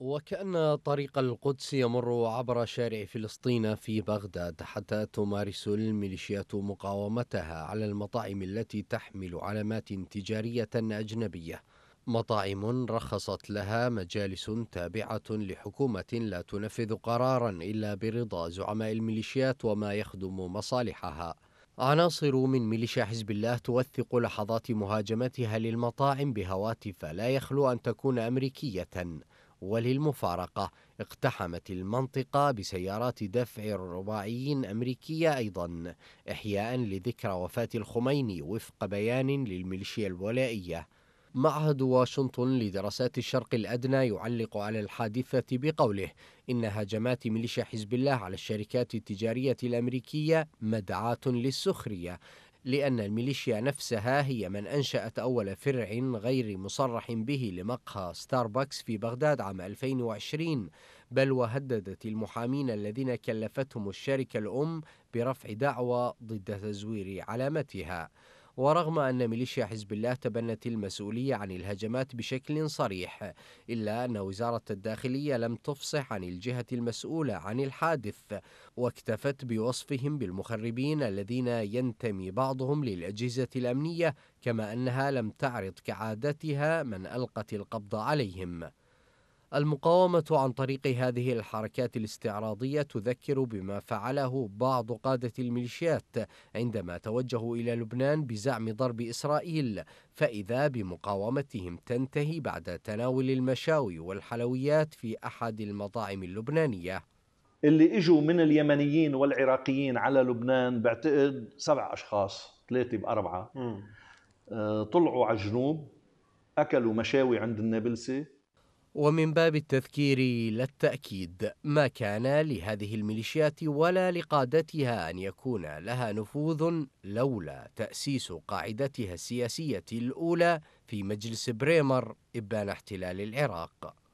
وكأن طريق القدس يمر عبر شارع فلسطين في بغداد حتى تمارس الميليشيات مقاومتها على المطاعم التي تحمل علامات تجارية أجنبية مطاعم رخصت لها مجالس تابعة لحكومة لا تنفذ قرارا إلا برضا زعماء الميليشيات وما يخدم مصالحها عناصر من ميليشيا حزب الله توثق لحظات مهاجمتها للمطاعم بهواتف لا يخلو أن تكون أمريكية وللمفارقة اقتحمت المنطقة بسيارات دفع رباعيين أمريكية أيضا إحياء لذكرى وفاة الخميني وفق بيان للميليشيا الولائية معهد واشنطن لدراسات الشرق الأدنى يعلق على الحادثة بقوله إن هجمات ميليشيا حزب الله على الشركات التجارية الأمريكية مدعاة للسخرية لأن الميليشيا نفسها هي من أنشأت أول فرع غير مصرح به لمقهى ستاربكس في بغداد عام 2020 بل وهددت المحامين الذين كلفتهم الشركة الأم برفع دعوى ضد تزوير علامتها ورغم أن ميليشيا حزب الله تبنت المسؤولية عن الهجمات بشكل صريح إلا أن وزارة الداخلية لم تفصح عن الجهة المسؤولة عن الحادث واكتفت بوصفهم بالمخربين الذين ينتمي بعضهم للأجهزة الأمنية كما أنها لم تعرض كعادتها من ألقت القبض عليهم المقاومة عن طريق هذه الحركات الاستعراضية تذكر بما فعله بعض قادة الميليشيات عندما توجهوا إلى لبنان بزعم ضرب إسرائيل فإذا بمقاومتهم تنتهي بعد تناول المشاوي والحلويات في أحد المطاعم اللبنانية اللي إجوا من اليمنيين والعراقيين على لبنان بعتقد سبع أشخاص ثلاثة بأربعة آه، طلعوا على الجنوب أكلوا مشاوي عند النابلسي ومن باب التذكير لا التأكيد ما كان لهذه الميليشيات ولا لقادتها أن يكون لها نفوذ لولا تأسيس قاعدتها السياسية الأولى في مجلس بريمر إبان احتلال العراق